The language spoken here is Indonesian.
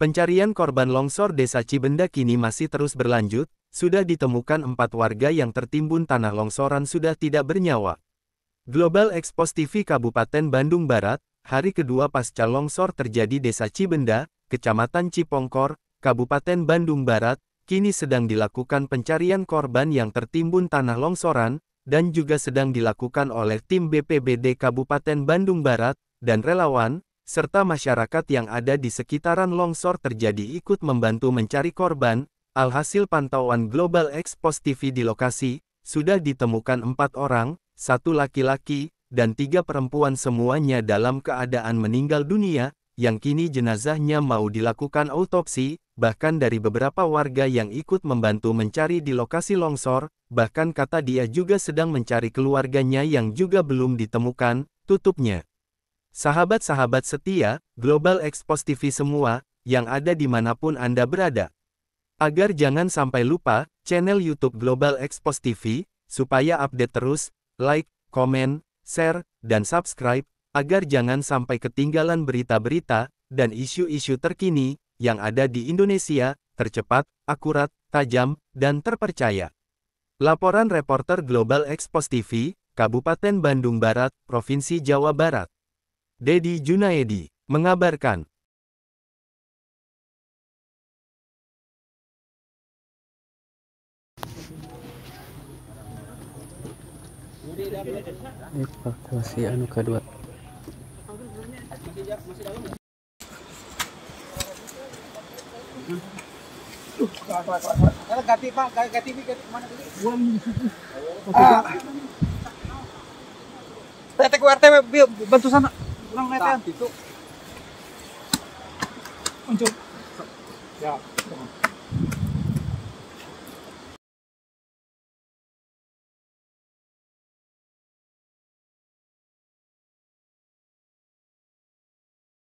Pencarian korban longsor desa Cibenda kini masih terus berlanjut, sudah ditemukan empat warga yang tertimbun tanah longsoran sudah tidak bernyawa. Global Expos TV Kabupaten Bandung Barat, hari kedua pasca longsor terjadi desa Cibenda, Kecamatan Cipongkor, Kabupaten Bandung Barat, kini sedang dilakukan pencarian korban yang tertimbun tanah longsoran, dan juga sedang dilakukan oleh tim BPBD Kabupaten Bandung Barat, dan relawan, serta masyarakat yang ada di sekitaran longsor terjadi ikut membantu mencari korban. Alhasil pantauan Global Expos TV di lokasi, sudah ditemukan empat orang, satu laki-laki, dan tiga perempuan semuanya dalam keadaan meninggal dunia, yang kini jenazahnya mau dilakukan autopsi, bahkan dari beberapa warga yang ikut membantu mencari di lokasi longsor, bahkan kata dia juga sedang mencari keluarganya yang juga belum ditemukan, tutupnya. Sahabat-sahabat setia, Global Expos TV semua, yang ada dimanapun Anda berada. Agar jangan sampai lupa, channel YouTube Global Expos TV, supaya update terus, like, komen, share, dan subscribe, agar jangan sampai ketinggalan berita-berita, dan isu-isu terkini, yang ada di Indonesia, tercepat, akurat, tajam, dan terpercaya. Laporan reporter Global Expos TV, Kabupaten Bandung Barat, Provinsi Jawa Barat. Dedi Junaedi, mengabarkan. Evakuasi anu kedua. ganti pak, ganti ganti tadi? RT bantu sana. Kurang ngeten. Itu. Unjuk. Ya.